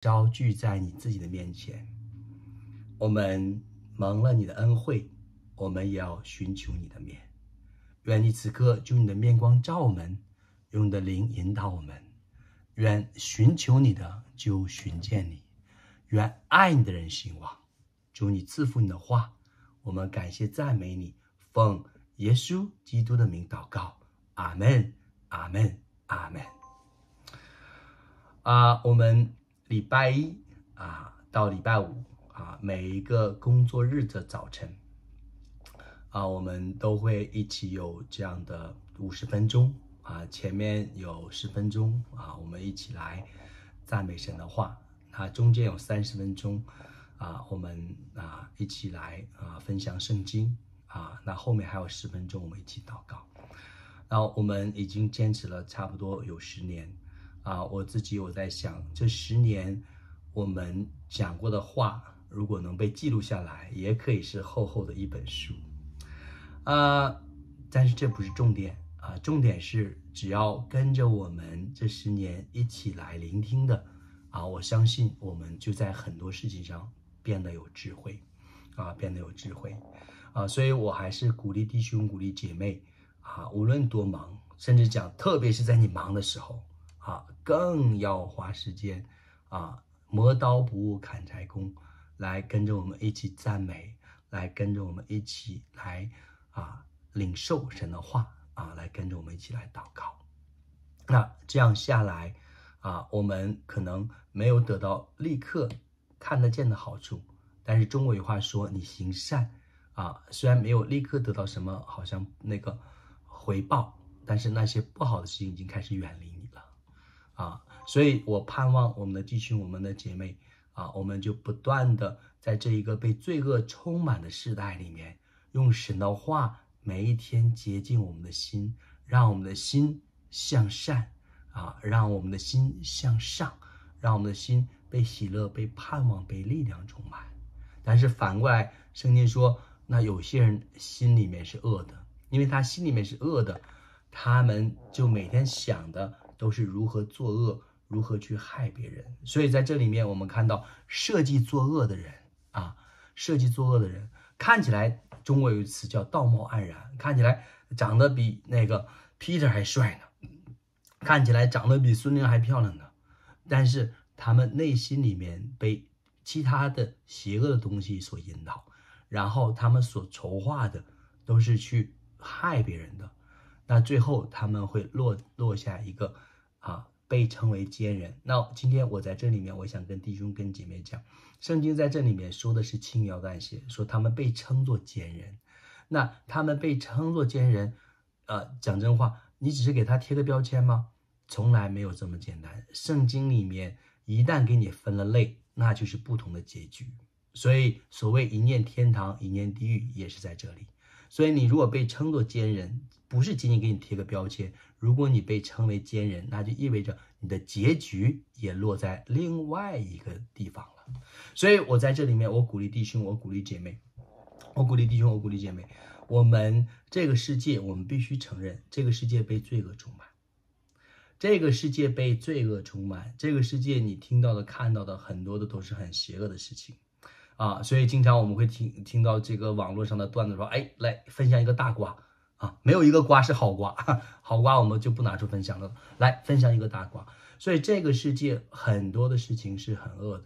召聚在你自己的面前，我们蒙了你的恩惠，我们也要寻求你的面。愿你此刻就你的面光照我们，用你的灵引导我们。愿寻求你的就寻见你，愿爱你的人兴旺。祝你赐福你的话，我们感谢赞美你，奉耶稣基督的名祷告，阿门，阿门，阿门。啊，我们。礼拜一啊，到礼拜五啊，每一个工作日的早晨啊，我们都会一起有这样的五十分钟啊，前面有十分钟啊，我们一起来赞美神的话；那中间有三十分钟啊，我们啊一起来啊分享圣经啊；那后面还有十分钟，我们一起祷告。然后我们已经坚持了差不多有十年。啊，我自己我在想，这十年我们讲过的话，如果能被记录下来，也可以是厚厚的一本书，啊，但是这不是重点啊，重点是只要跟着我们这十年一起来聆听的啊，我相信我们就在很多事情上变得有智慧，啊，变得有智慧，啊，所以我还是鼓励弟兄鼓励姐妹啊，无论多忙，甚至讲，特别是在你忙的时候。啊，更要花时间啊，磨刀不误砍柴工，来跟着我们一起赞美，来跟着我们一起来啊，领受神的话啊，来跟着我们一起来祷告。那这样下来啊，我们可能没有得到立刻看得见的好处，但是中国有话说，你行善啊，虽然没有立刻得到什么好像那个回报，但是那些不好的事情已经开始远离。啊，所以我盼望我们的弟兄、我们的姐妹啊，我们就不断的在这一个被罪恶充满的时代里面，用神的话，每一天洁净我们的心，让我们的心向善啊，让我们的心向上，让我们的心被喜乐、被盼望、被力量充满。但是反过来，圣经说，那有些人心里面是恶的，因为他心里面是恶的，他们就每天想的。都是如何作恶，如何去害别人？所以在这里面，我们看到设计作恶的人啊，设计作恶的人看起来，中国有一词叫“道貌岸然”，看起来长得比那个 Peter 还帅呢，看起来长得比孙玲还漂亮呢。但是他们内心里面被其他的邪恶的东西所引导，然后他们所筹划的都是去害别人的，那最后他们会落落下一个。啊，被称为奸人。那今天我在这里面，我想跟弟兄跟姐妹讲，圣经在这里面说的是轻描淡写，说他们被称作奸人。那他们被称作奸人，呃，讲真话，你只是给他贴个标签吗？从来没有这么简单。圣经里面一旦给你分了类，那就是不同的结局。所以所谓一念天堂，一念地狱，也是在这里。所以你如果被称作奸人，不是仅仅给你贴个标签。如果你被称为奸人，那就意味着你的结局也落在另外一个地方了。所以我在这里面，我鼓励弟兄，我鼓励姐妹，我鼓励弟兄，我鼓励姐妹。我们这个世界，我们必须承认，这个世界被罪恶充满。这个世界被罪恶充满。这个世界，你听到的、看到的，很多的都是很邪恶的事情啊。所以，经常我们会听听到这个网络上的段子说：“哎，来分享一个大瓜。”啊，没有一个瓜是好瓜，好瓜我们就不拿出分享了。来分享一个大瓜，所以这个世界很多的事情是很恶的。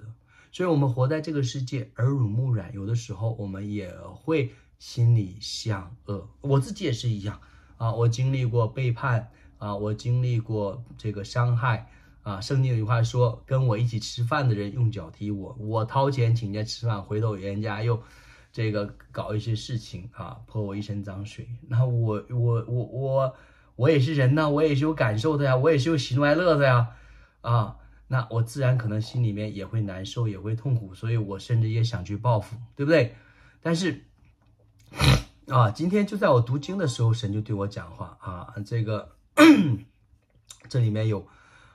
所以我们活在这个世界，耳濡目染，有的时候我们也会心里向恶。我自己也是一样啊，我经历过背叛啊，我经历过这个伤害啊。圣经有句话说：“跟我一起吃饭的人用脚踢我，我掏钱请人家吃饭，回头人家又……”这个搞一些事情啊，泼我一身脏水，那我我我我我也是人呢，我也是有感受的呀，我也是有喜怒哀乐的呀，啊，那我自然可能心里面也会难受，也会痛苦，所以我甚至也想去报复，对不对？但是啊，今天就在我读经的时候，神就对我讲话啊，这个 这里面有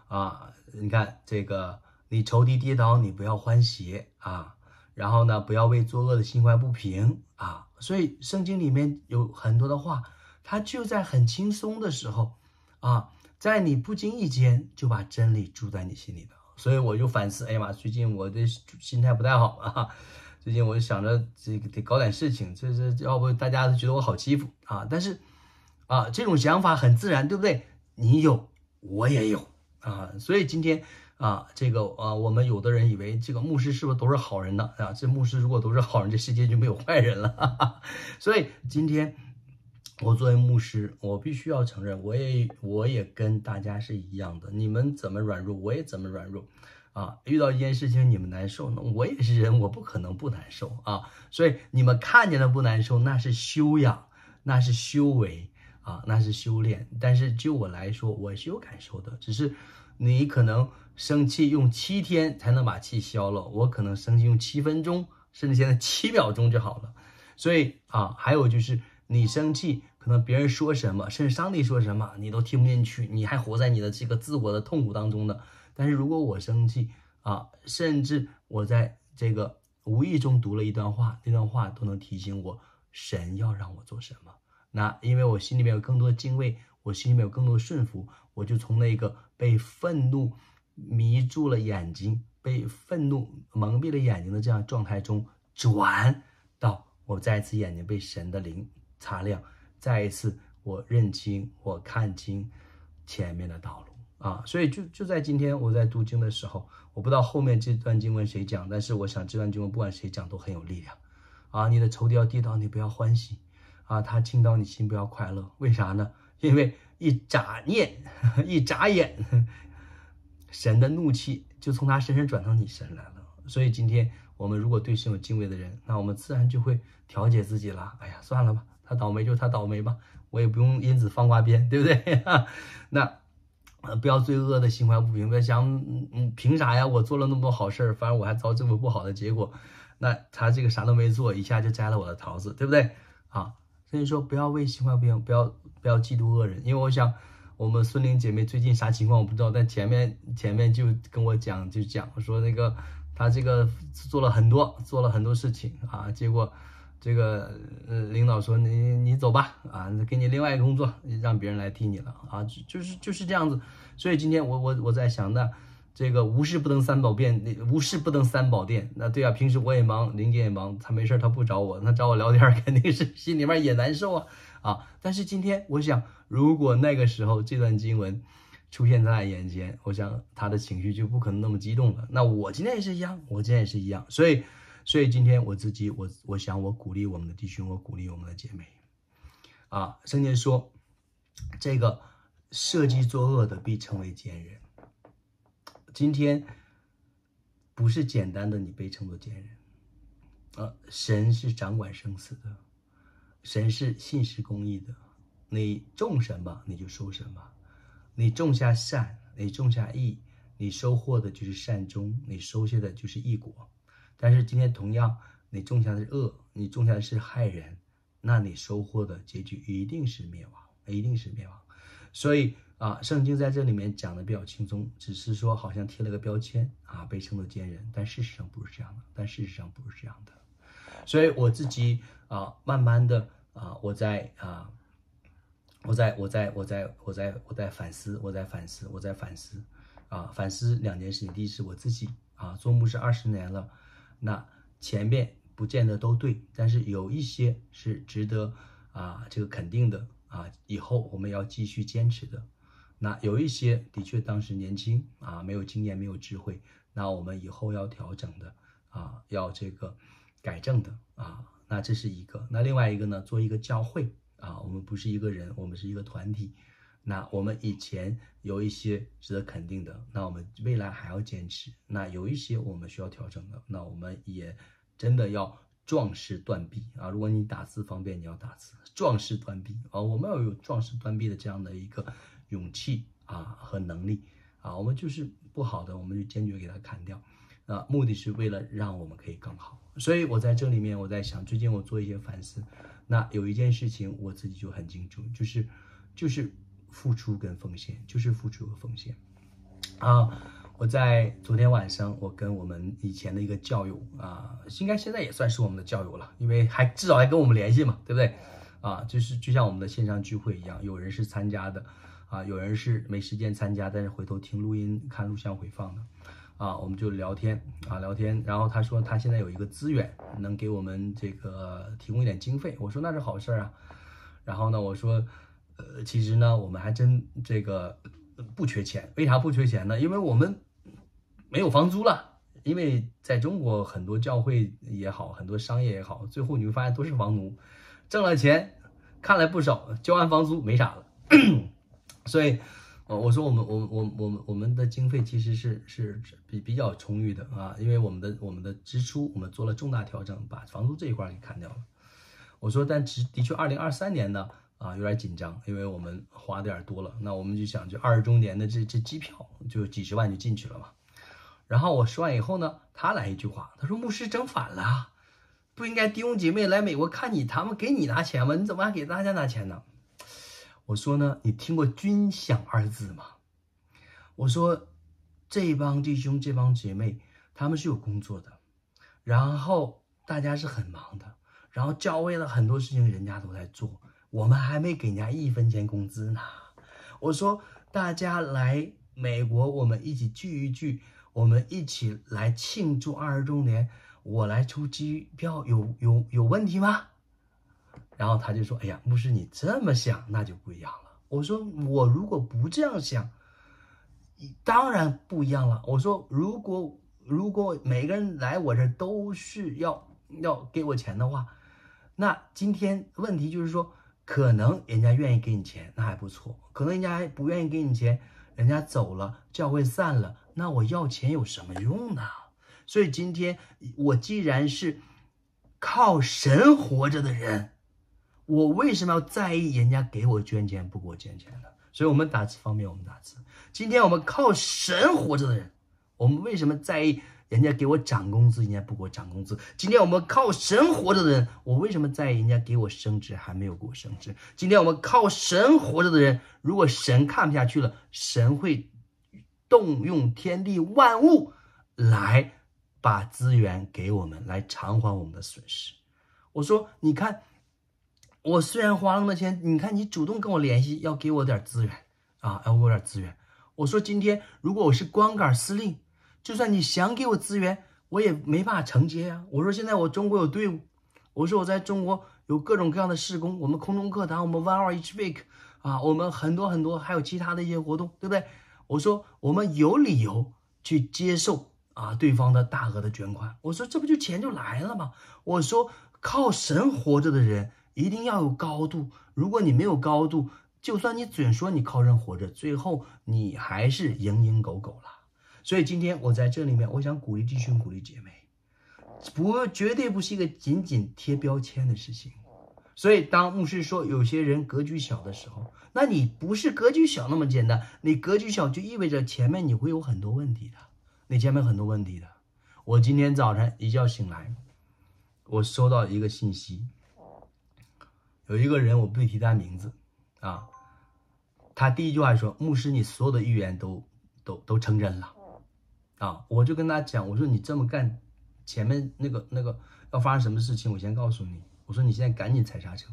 啊，你看这个你仇敌跌倒，你不要欢喜啊。然后呢，不要为作恶的心怀不平啊！所以圣经里面有很多的话，他就在很轻松的时候啊，在你不经意间就把真理住在你心里了。所以我就反思，哎呀妈，最近我的心态不太好啊！最近我就想着，这个得搞点事情，这这要不大家都觉得我好欺负啊！但是啊，这种想法很自然，对不对？你有，我也有啊！所以今天。啊，这个啊，我们有的人以为这个牧师是不是都是好人呢？啊，这牧师如果都是好人，这世界就没有坏人了。哈 哈所以今天我作为牧师，我必须要承认，我也我也跟大家是一样的。你们怎么软弱，我也怎么软弱。啊，遇到一件事情你们难受，那我也是人，我不可能不难受啊。所以你们看见的不难受，那是修养，那是修为啊，那是修炼。但是就我来说，我是有感受的，只是你可能。生气用七天才能把气消了，我可能生气用七分钟，甚至现在七秒钟就好了。所以啊，还有就是你生气，可能别人说什么，甚至上帝说什么，你都听不进去，你还活在你的这个自我的痛苦当中呢。但是如果我生气啊，甚至我在这个无意中读了一段话，那段话都能提醒我神要让我做什么，那因为我心里面有更多敬畏，我心里面有更多顺服，我就从那个被愤怒。迷住了眼睛，被愤怒蒙蔽了眼睛的这样状态中，转到我再次眼睛被神的灵擦亮，再一次我认清，我看清前面的道路啊！所以就就在今天，我在读经的时候，我不知道后面这段经文谁讲，但是我想这段经文不管谁讲都很有力量啊！你的仇敌要跌倒，你不要欢喜啊！他进到你心，不要快乐，为啥呢？因为一眨念，一眨眼。神的怒气就从他身上转到你身来了。所以今天我们如果对神有敬畏的人，那我们自然就会调节自己了。哎呀，算了吧，他倒霉就他倒霉吧，我也不用因此放挂鞭，对不对？那，呃，不要罪恶的心怀不平，不要想，嗯，凭啥呀？我做了那么多好事儿，反而我还遭这么不好的结果？那他这个啥都没做，一下就摘了我的桃子，对不对？啊，所以说不要为心怀不平，不要不要嫉妒恶人，因为我想。我们孙玲姐妹最近啥情况我不知道，但前面前面就跟我讲，就讲我说那个她这个做了很多，做了很多事情啊，结果这个呃领导说你你走吧啊，给你另外一个工作，让别人来替你了啊，就是就是这样子。所以今天我我我在想，那这个无事不登三宝殿，无事不登三宝殿，那对啊，平时我也忙，林姐也忙，她没事她不找我，她找我聊天 肯定是心里面也难受啊。啊！但是今天，我想，如果那个时候这段经文出现在眼前，我想他的情绪就不可能那么激动了。那我今天也是一样，我今天也是一样。所以，所以今天我自己，我我想，我鼓励我们的弟兄，我鼓励我们的姐妹。啊，圣经说，这个设计作恶的必成为奸人。今天不是简单的你被称作奸人啊，神是掌管生死的。神是信实公义的，你种什么你就收什么，你种下善，你种下义，你收获的就是善终，你收下的就是义果。但是今天同样，你种下的是恶，你种下的是害人，那你收获的结局一定是灭亡，一定是灭亡。所以啊，圣经在这里面讲的比较轻松，只是说好像贴了个标签啊，被称作奸人，但事实上不是这样的，但事实上不是这样的。所以我自己啊，慢慢的啊，我在啊，我在我在我在我在我在我在反思，我在反思，我在反思，啊，反思两件事情。第一是我自己啊，做牧师二十年了，那前面不见得都对，但是有一些是值得啊，这个肯定的啊，以后我们要继续坚持的。那有一些的确当时年轻啊，没有经验，没有智慧，那我们以后要调整的啊，要这个。改正的啊，那这是一个；那另外一个呢？做一个教会啊，我们不是一个人，我们是一个团体。那我们以前有一些值得肯定的，那我们未来还要坚持；那有一些我们需要调整的，那我们也真的要壮士断臂啊！如果你打字方便，你要打字。壮士断臂啊！我们要有壮士断臂的这样的一个勇气啊和能力啊！我们就是不好的，我们就坚决给它砍掉啊！目的是为了让我们可以更好。所以，我在这里面，我在想，最近我做一些反思。那有一件事情，我自己就很清楚，就是，就是付出跟奉献，就是付出和奉献。啊，我在昨天晚上，我跟我们以前的一个教友啊，应该现在也算是我们的教友了，因为还至少还跟我们联系嘛，对不对？啊，就是就像我们的线上聚会一样，有人是参加的，啊，有人是没时间参加，但是回头听录音、看录像回放的。啊，我们就聊天啊，聊天。然后他说他现在有一个资源，能给我们这个提供一点经费。我说那是好事儿啊。然后呢，我说，呃，其实呢，我们还真这个不缺钱。为啥不缺钱呢？因为我们没有房租了。因为在中国，很多教会也好，很多商业也好，最后你会发现都是房奴，挣了钱，看来不少，交完房租没啥了。所以。我说我们，我我我我们我们的经费其实是是比比较充裕的啊，因为我们的我们的支出我们做了重大调整，把房租这一块儿给砍掉了。我说，但只，的确，二零二三年呢啊有点紧张，因为我们花的有点多了。那我们就想，就二十周年的这这机票就几十万就进去了嘛。然后我说完以后呢，他来一句话，他说牧师整反了，不应该弟兄姐妹来美国看你，他们给你拿钱吗？你怎么还给大家拿钱呢？我说呢，你听过“军饷”二字吗？我说，这帮弟兄、这帮姐妹，他们是有工作的，然后大家是很忙的，然后教会的很多事情人家都在做，我们还没给人家一分钱工资呢。我说，大家来美国，我们一起聚一聚，我们一起来庆祝二十周年，我来出机票，有有有问题吗？然后他就说：“哎呀，牧师，你这么想，那就不一样了。”我说：“我如果不这样想，当然不一样了。”我说：“如果如果每个人来我这儿都是要要给我钱的话，那今天问题就是说，可能人家愿意给你钱，那还不错；可能人家还不愿意给你钱，人家走了，教会散了，那我要钱有什么用呢？所以今天我既然是靠神活着的人。”我为什么要在意人家给我捐钱不给我捐钱呢？所以，我们打字方便，我们打字。今天我们靠神活着的人，我们为什么在意人家给我涨工资，人家不给我涨工资？今天我们靠神活着的人，我为什么在意人家给我升职还没有给我升职？今天我们靠神活着的人，如果神看不下去了，神会动用天地万物来把资源给我们，来偿还我们的损失。我说，你看。我虽然花那么多钱，你看你主动跟我联系，要给我点资源啊，要给我点资源。我说今天如果我是光杆司令，就算你想给我资源，我也没办法承接啊。我说现在我中国有队伍，我说我在中国有各种各样的施工，我们空中课堂，我们 o n e o r e a e h w e e k 啊，我们很多很多，还有其他的一些活动，对不对？我说我们有理由去接受啊对方的大额的捐款。我说这不就钱就来了吗？我说靠神活着的人。一定要有高度。如果你没有高度，就算你嘴说你靠人活着，最后你还是蝇营狗苟了。所以今天我在这里面，我想鼓励弟兄，鼓励姐妹，不，绝对不是一个仅仅贴标签的事情。所以当牧师说有些人格局小的时候，那你不是格局小那么简单。你格局小就意味着前面你会有很多问题的，你前面很多问题的。我今天早晨一觉醒来，我收到一个信息。有一个人，我不提他名字，啊，他第一句话说：“牧师，你所有的预言都都都成真了，啊！”我就跟他讲：“我说你这么干，前面那个那个要发生什么事情，我先告诉你。我说你现在赶紧踩刹车，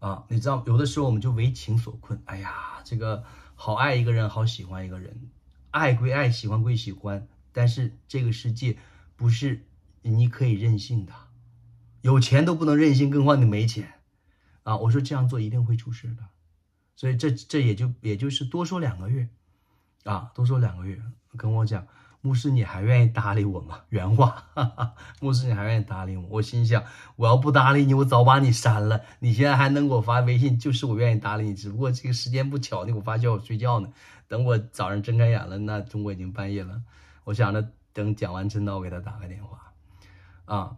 啊！你知道有的时候我们就为情所困。哎呀，这个好爱一个人，好喜欢一个人，爱归爱，喜欢归喜欢，但是这个世界不是你可以任性的，有钱都不能任性更换，你没钱。”啊！我说这样做一定会出事的，所以这这也就也就是多说两个月，啊，多说两个月，跟我讲，牧师，你还愿意搭理我吗？原话，哈哈，牧师，你还愿意搭理我？我心想，我要不搭理你，我早把你删了。你现在还能给我发微信，就是我愿意搭理你，只不过这个时间不巧，你给我发叫我睡觉呢。等我早上睁开眼了，那中国已经半夜了。我想着等讲完真道，我给他打个电话，啊，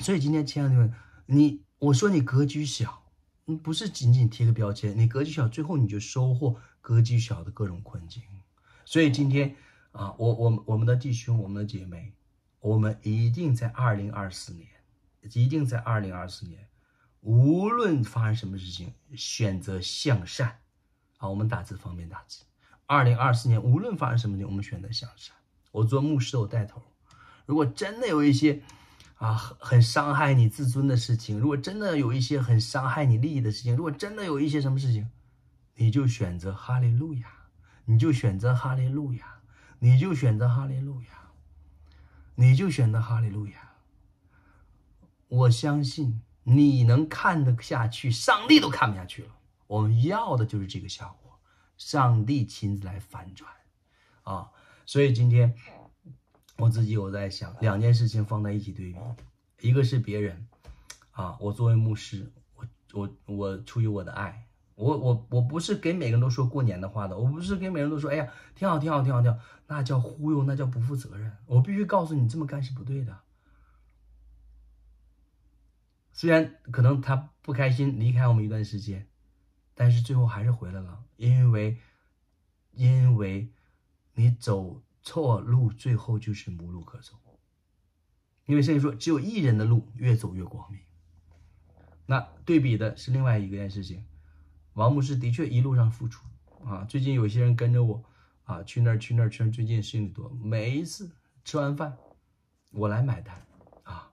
所以今天亲爱的们，你。我说你格局小，你不是仅仅贴个标签。你格局小，最后你就收获格局小的各种困境。所以今天啊，我、我、我们的弟兄、我们的姐妹，我们一定在二零二四年，一定在二零二四年，无论发生什么事情，选择向善。好，我们打字方便打字。二零二四年，无论发生什么事情，我们选择向善。我做牧师，我带头。如果真的有一些。啊，很伤害你自尊的事情，如果真的有一些很伤害你利益的事情，如果真的有一些什么事情，你就选择哈利路亚，你就选择哈利路亚，你就选择哈利路亚，你就选择哈利路亚。我相信你能看得下去，上帝都看不下去了。我们要的就是这个效果，上帝亲自来反转，啊，所以今天。我自己我在想两件事情放在一起对比，一个是别人，啊，我作为牧师，我我我出于我的爱，我我我不是给每个人都说过年的话的，我不是给每个人都说，哎呀，挺好挺好挺好挺好，那叫忽悠，那叫不负责任，我必须告诉你，这么干是不对的。虽然可能他不开心，离开我们一段时间，但是最后还是回来了，因为，因为你走。错路最后就是无路可走，因为圣经说只有一人的路越走越光明。那对比的是另外一个件事情，王牧师的确一路上付出啊。最近有些人跟着我啊，去那儿去那儿，其实最近事情多，每一次吃完饭我来买单啊。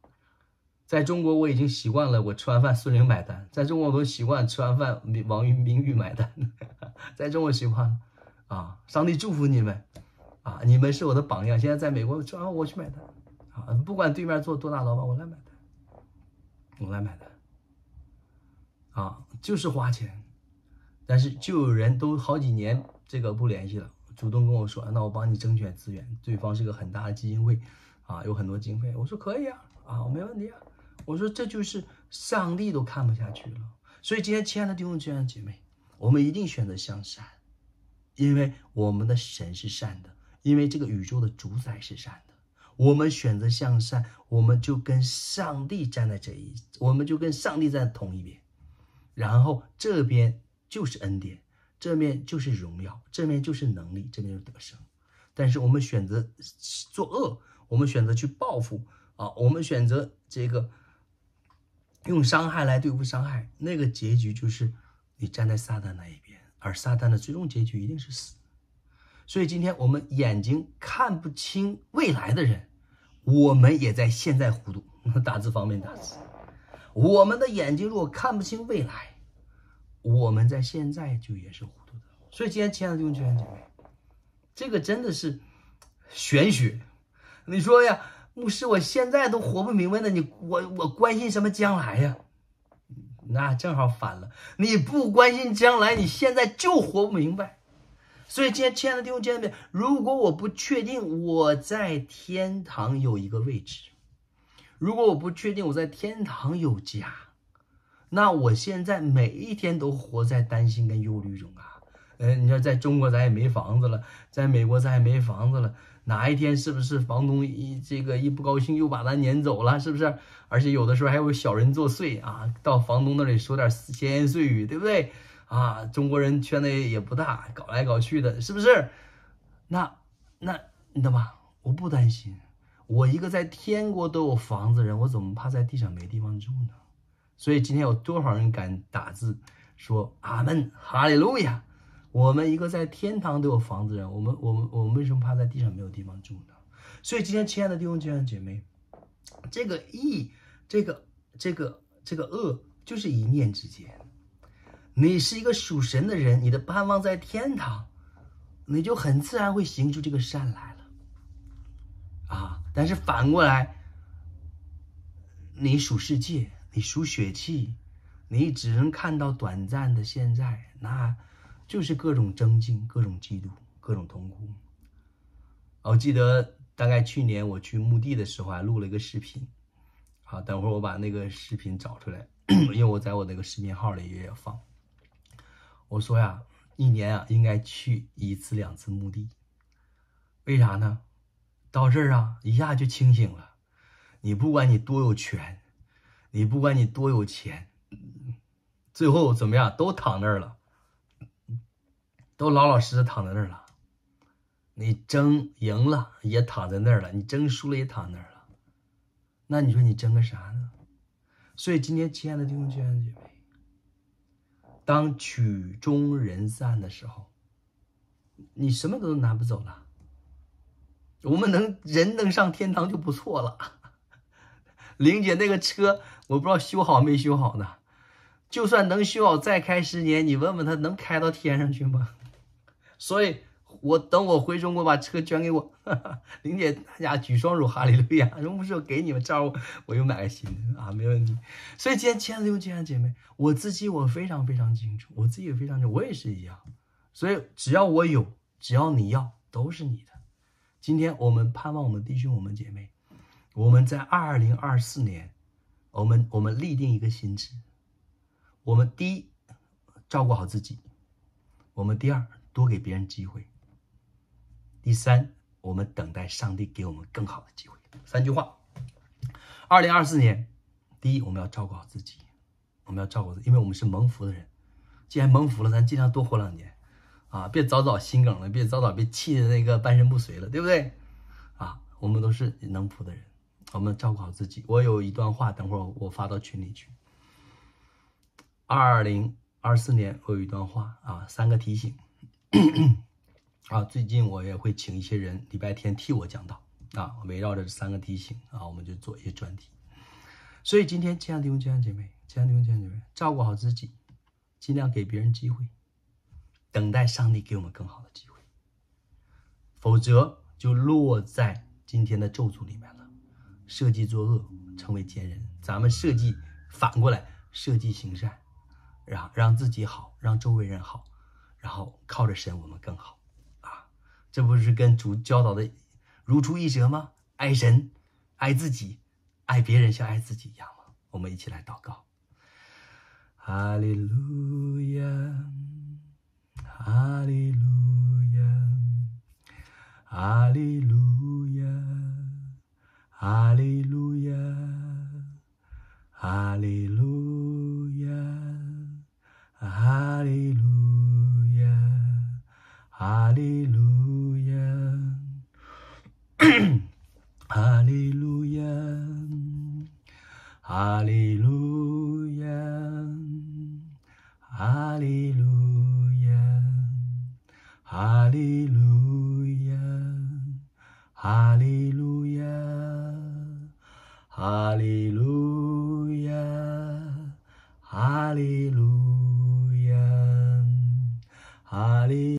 在中国我已经习惯了，我吃完饭孙玲买单。在中国我都习惯吃完饭王明玉买单。在中国习惯了啊，上帝祝福你们。啊！你们是我的榜样。现在在美国，啊，我去买单，啊，不管对面做多大老板，我来买单，我来买单。啊，就是花钱，但是就有人都好几年这个不联系了，主动跟我说，那我帮你争取资源。对方是个很大的基金会，啊，有很多经费。我说可以啊，啊，我没问题啊。我说这就是上帝都看不下去了。所以今天，亲爱的弟兄姐妹，我们一定选择向善，因为我们的神是善的。因为这个宇宙的主宰是善的，我们选择向善，我们就跟上帝站在这一，我们就跟上帝在同一边。然后这边就是恩典，这面就是荣耀，这面就是能力，这面就是得胜。但是我们选择作恶，我们选择去报复啊，我们选择这个用伤害来对付伤害，那个结局就是你站在撒旦那一边，而撒旦的最终结局一定是死。所以今天我们眼睛看不清未来的人，我们也在现在糊涂。打 字方便打字。我们的眼睛如果看不清未来，我们在现在就也是糊涂的。所以，今天亲爱的弟兄姐妹，这个真的是玄学。你说呀，牧师，我现在都活不明白呢。你我我关心什么将来呀？那正好反了。你不关心将来，你现在就活不明白。所以，亲爱的弟兄姐妹，如果我不确定我在天堂有一个位置，如果我不确定我在天堂有家，那我现在每一天都活在担心跟忧虑中啊。嗯，你说在中国咱也没房子了，在美国咱也没房子了，哪一天是不是房东一这个一不高兴又把咱撵走了，是不是？而且有的时候还有小人作祟啊，到房东那里说点闲言碎语，对不对？啊，中国人圈子也也不大，搞来搞去的，是不是？那那，你知道我不担心，我一个在天国都有房子人，我怎么怕在地上没地方住呢？所以今天有多少人敢打字说阿门、哈利路亚？我们一个在天堂都有房子人，我们我们我们为什么怕在地上没有地方住呢？所以今天，亲爱的弟兄姐妹，这个义，这个这个这个恶，就是一念之间。你是一个属神的人，你的盼望在天堂，你就很自然会行出这个善来了啊。但是反过来，你属世界，你属血气，你只能看到短暂的现在，那就是各种争竞、各种嫉妒、各种痛苦。我记得大概去年我去墓地的时候，还录了一个视频，好，等会儿我把那个视频找出来，因为我在我那个视频号里也放。我说呀，一年啊应该去一次两次墓地，为啥呢？到这儿啊一下就清醒了。你不管你多有权，你不管你多有钱，最后怎么样都躺那儿了，都老老实实躺在那儿了。你争赢了也躺在那儿了，你争输了也躺那儿了。那你说你争个啥呢？所以今天亲爱的弟兄朋友姐妹当曲终人散的时候，你什么都拿不走了。我们能人能上天堂就不错了。玲姐那个车，我不知道修好没修好呢。就算能修好，再开十年，你问问他能开到天上去吗？所以。我等我回中国把车捐给我，玲 姐，大家举双手哈利路亚！么时候给你们照顾，我又买个新的啊，没问题。所以今天亲爱的弟兄姐妹，我自己我非常非常清楚，我自己也非常，清楚，我也是一样。所以只要我有，只要你要，都是你的。今天我们盼望我们弟兄我们姐妹，我们在二零二四年，我们我们立定一个心志：我们第一，照顾好自己；我们第二，多给别人机会。第三，我们等待上帝给我们更好的机会。三句话。二零二四年，第一，我们要照顾好自己，我们要照顾因为我们是蒙福的人。既然蒙福了，咱尽量多活两年，啊，别早早心梗了，别早早被气的那个半身不遂了，对不对？啊，我们都是能福的人，我们照顾好自己。我有一段话，等会儿我发到群里去。二零二四年，我有一段话啊，三个提醒。啊，最近我也会请一些人礼拜天替我讲道啊，围绕着这三个提醒啊，我们就做一些专题。所以今天，亲爱的弟兄，亲爱的姐妹，亲爱的弟兄，姐妹，照顾好自己，尽量给别人机会，等待上帝给我们更好的机会。否则就落在今天的咒诅里面了，设计作恶，成为奸人。咱们设计反过来设计行善，让让自己好，让周围人好，然后靠着神，我们更好。这不是跟主教导的如出一辙吗？爱神，爱自己，爱别人像爱自己一样吗？我们一起来祷告。哈利路亚，哈利路亚，哈利路亚，哈利。